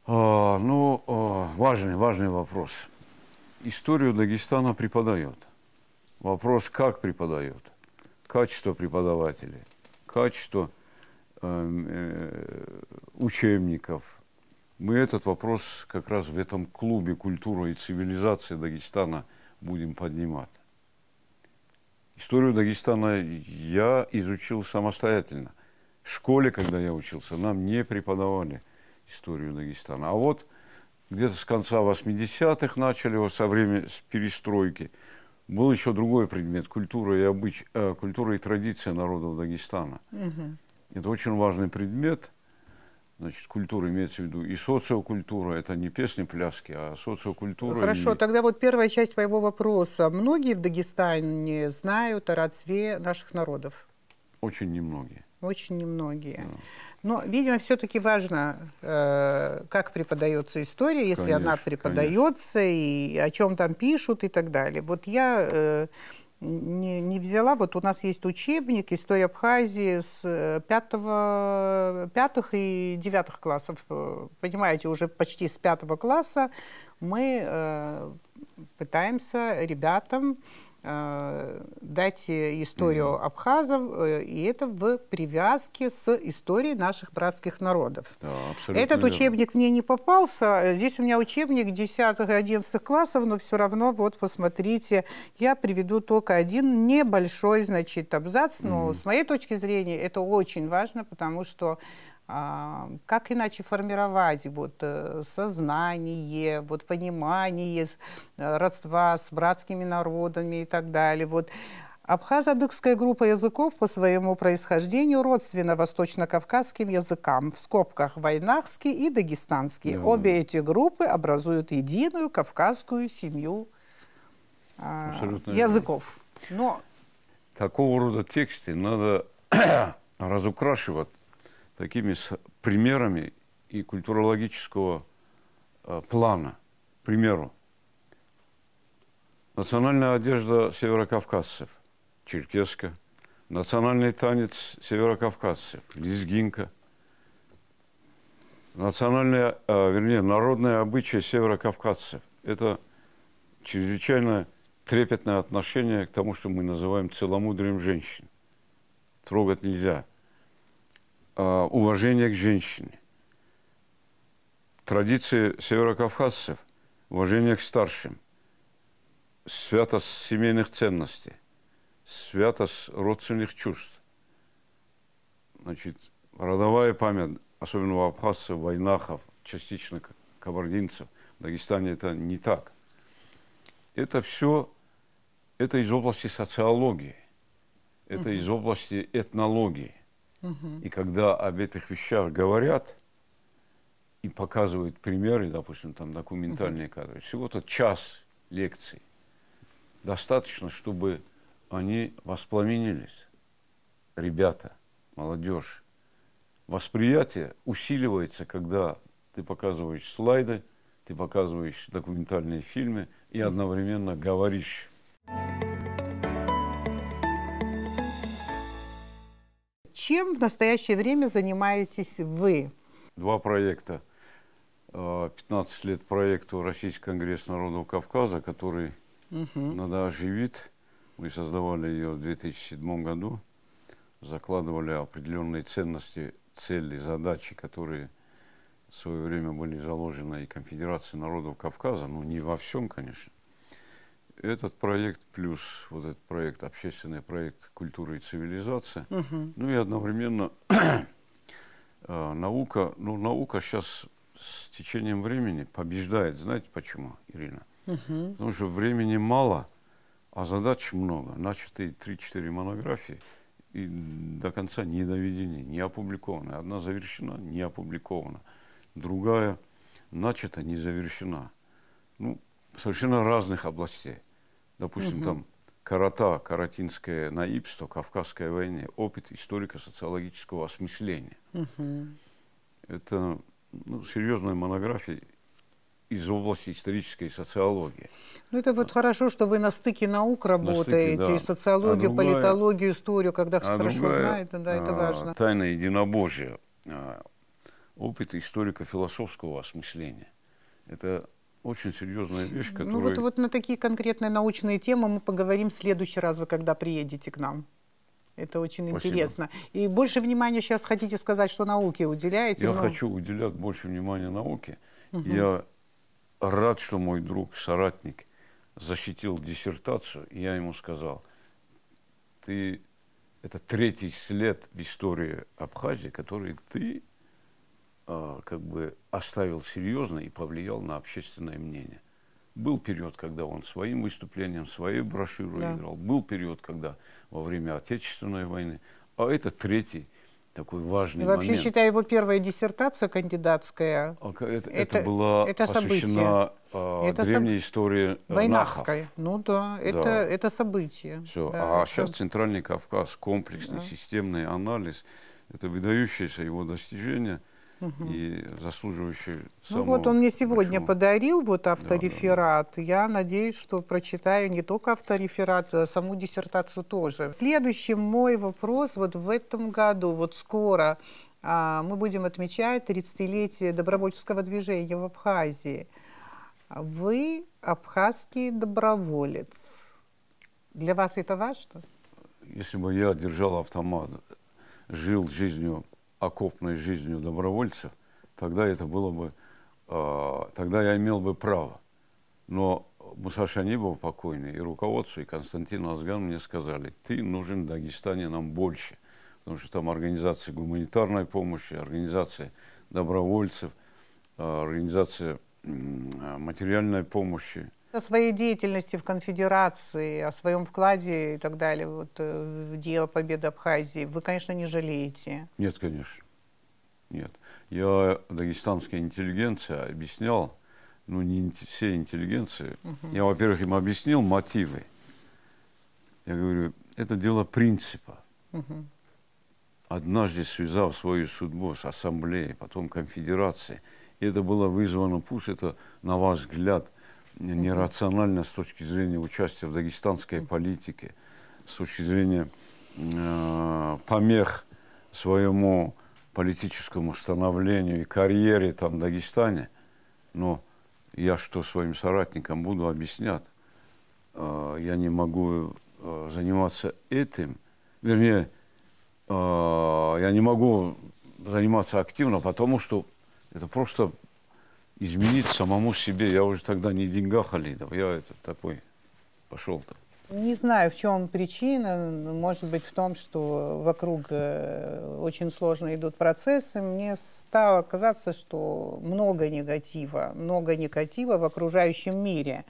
а, но ну, а, важный, важный вопрос. Историю Дагестана преподает. Вопрос, как преподает, качество преподавателей, качество эм, э, учебников, мы этот вопрос как раз в этом клубе «Культура и цивилизация Дагестана» будем поднимать. Историю Дагестана я изучил самостоятельно. В школе, когда я учился, нам не преподавали историю Дагестана. А вот где-то с конца 80-х начали его со времени перестройки. Был еще другой предмет – культура и, обыч... Э, культура и традиция народов Дагестана. Угу. Это очень важный предмет – Значит, культура имеется в виду и социокультура, это не песни, пляски, а социокультура. Хорошо, и... тогда вот первая часть моего вопроса. Многие в Дагестане знают о родстве наших народов? Очень немногие. Очень немногие. Да. Но, видимо, все-таки важно, э, как преподается история, если конечно, она преподается, конечно. и о чем там пишут и так далее. Вот я... Э, не, не взяла. Вот у нас есть учебник «История Абхазии» с э, пятого, пятых и девятых классов. Э, понимаете, уже почти с пятого класса мы э, пытаемся ребятам Э, дать э, историю угу. абхазов, э, и это в привязке с историей наших братских народов. Да, Этот верно. учебник мне не попался. Здесь у меня учебник 10-11 классов, но все равно, вот, посмотрите, я приведу только один небольшой, значит, абзац, но с моей точки зрения это очень важно, потому что а, как иначе формировать вот, э, сознание, вот, понимание э, родства с братскими народами и так далее. Вот. Абхазо-адыгская группа языков по своему происхождению родственна восточно-кавказским языкам, в скобках войнахский и дагестанский. Mm -hmm. Обе эти группы образуют единую кавказскую семью а, языков. Но... Такого рода тексты надо разукрашивать такими примерами и культурологического э, плана. К примеру, национальная одежда северокавказцев, черкеска, национальный танец северокавказцев, лезгинка, национальная, э, вернее, народное обычаи северокавказцев. Это чрезвычайно трепетное отношение к тому, что мы называем целомудрием женщин. Трогать нельзя – Э, уважение к женщине. Традиции северокавказцев – уважение к старшим, святость семейных ценностей, святость родственных чувств. Значит, родовая память, особенно у абхазцев, войнахов, частично кабардинцев, в Дагестане это не так. Это все это из области социологии, это mm -hmm. из области этнологии. И когда об этих вещах говорят и показывают примеры, допустим, там документальные кадры, всего-то час лекций достаточно, чтобы они воспламенились. Ребята, молодежь, восприятие усиливается, когда ты показываешь слайды, ты показываешь документальные фильмы и одновременно говоришь. чем в настоящее время занимаетесь вы? Два проекта. 15 а, лет проекту Российский конгресс народов Кавказа, который угу. надо оживить. Мы создавали ее в 2007 году, закладывали определенные ценности, цели, задачи, которые в свое время были заложены и Конфедерации народов Кавказа, ну не во всем, конечно, этот проект плюс вот этот проект, общественный проект культуры и цивилизации угу. ну и одновременно э, наука, ну наука сейчас с течением времени побеждает. Знаете почему, Ирина? Угу. Потому что времени мало, а задач много. Начатые 3-4 монографии и до конца не доведены, не опубликованы. Одна завершена, не опубликована. Другая начата, не завершена. Ну, совершенно разных областей допустим, угу. там карата, каратинское наибство, Кавказская война, опыт историко-социологического осмысления. Угу. Это ну, серьезная монография из области исторической социологии. Ну, это вот хорошо, что вы на стыке наук работаете, на стыке, да. и социологию, а другая, политологию, историю, когда а хорошо другая, знает, да, это а, важно. Тайна единобожия, а, опыт историко-философского осмысления. Это очень серьезная вещь, которая... Ну вот, вот на такие конкретные научные темы мы поговорим в следующий раз, вы когда приедете к нам. Это очень Спасибо. интересно. И больше внимания сейчас хотите сказать, что науке уделяете? Я но... хочу уделять больше внимания науке. Угу. Я рад, что мой друг, соратник защитил диссертацию, и я ему сказал, ты... это третий след в истории Абхазии, который ты а, как бы оставил серьезно и повлиял на общественное мнение. Был период, когда он своим выступлением, своей брошюрой да. играл. Был период, когда во время Отечественной войны. А это третий такой важный вообще, момент. Вообще, считай его первая диссертация кандидатская. А это, это, это была это посвящена а, э, это древней соб... истории Войнахской. Нахов. Ну да, это, да. это событие. Все. Да, а это... сейчас Центральный Кавказ, комплексный да. системный анализ. Это выдающееся его достижение – угу. и заслуживающий самого... Ну вот он мне сегодня почему... подарил вот автореферат. Да, да. Я надеюсь, что прочитаю не только автореферат, а саму диссертацию тоже. Следующий мой вопрос вот в этом году, вот скоро а, мы будем отмечать 30-летие добровольческого движения в Абхазии. Вы абхазский доброволец. Для вас это важно? Если бы я держал автомат, жил жизнью окопной жизнью добровольца, тогда это было бы, э, тогда я имел бы право. Но Муса Шанибов покойный и руководство, и Константин Азган мне сказали, ты нужен Дагестане нам больше, потому что там организация гуманитарной помощи, организация добровольцев, а, организация а, материальной помощи, о своей деятельности в конфедерации, о своем вкладе и так далее, вот, э, в дело победы Абхазии, вы, конечно, не жалеете. Нет, конечно. Нет. Я дагестанская интеллигенция объяснял, ну, не все интеллигенции. Угу. Я, во-первых, им объяснил мотивы. Я говорю, это дело принципа. Угу. Однажды связав свою судьбу с ассамблеей, потом конфедерацией, и это было вызвано, пусть это, на ваш взгляд, нерационально с точки зрения участия в дагестанской политике, с точки зрения э, помех своему политическому становлению и карьере там в Дагестане. Но я что своим соратникам буду объяснять? Э, я не могу э, заниматься этим. Вернее, э, я не могу заниматься активно, потому что это просто изменить самому себе. Я уже тогда не в деньгах, Алидов, я это такой пошел-то. Не знаю, в чем причина. Может быть, в том, что вокруг э, очень сложно идут процессы. Мне стало казаться, что много негатива, много негатива в окружающем мире.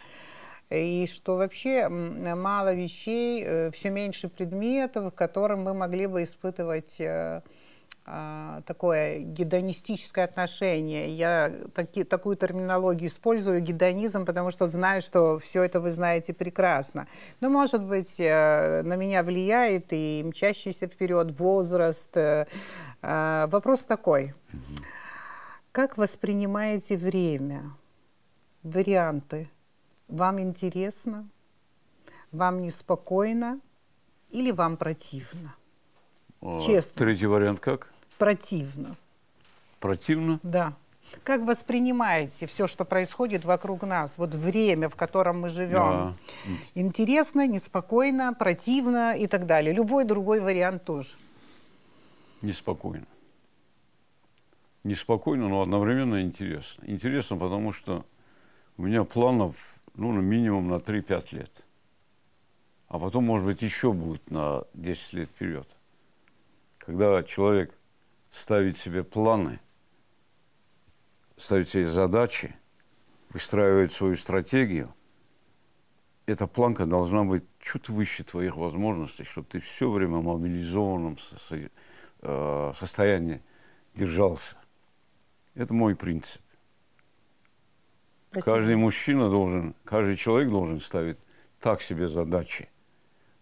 И что вообще мало вещей, э, все меньше предметов, которым мы могли бы испытывать э, а, такое гедонистическое отношение. Я таки, такую терминологию использую, гедонизм, потому что знаю, что все это вы знаете прекрасно. Но, ну, может быть, э, на меня влияет и мчащийся вперед возраст. Э, а, вопрос такой. Как воспринимаете время? Варианты. Вам интересно? Вам неспокойно? Или вам противно? А, Честно. Третий вариант как? Противно. Противно? Да. Как воспринимаете все, что происходит вокруг нас, вот время, в котором мы живем? Да. Интересно, неспокойно, противно и так далее. Любой другой вариант тоже. Неспокойно. Неспокойно, но одновременно интересно. Интересно, потому что у меня планов ну, на минимум на 3-5 лет. А потом, может быть, еще будет на 10 лет вперед когда человек ставит себе планы, ставит себе задачи, выстраивает свою стратегию, эта планка должна быть чуть выше твоих возможностей, чтобы ты все время в мобилизованном э, состоянии держался. Это мой принцип. Спасибо. Каждый мужчина должен, каждый человек должен ставить так себе задачи.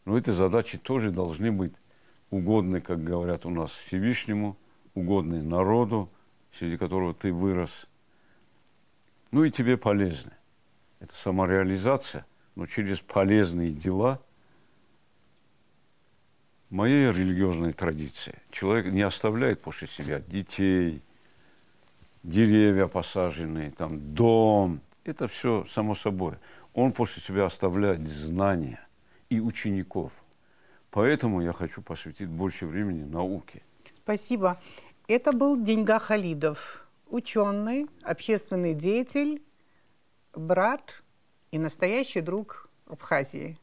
Но эти задачи тоже должны быть угодный, как говорят у нас, Всевышнему, угодный народу, среди которого ты вырос, ну и тебе полезны. Это самореализация, но через полезные дела моей религиозной традиции. Человек не оставляет после себя детей, деревья посаженные, там, дом. Это все само собой. Он после себя оставляет знания и учеников – Поэтому я хочу посвятить больше времени науке. Спасибо. Это был Деньга Халидов, ученый, общественный деятель, брат и настоящий друг Абхазии.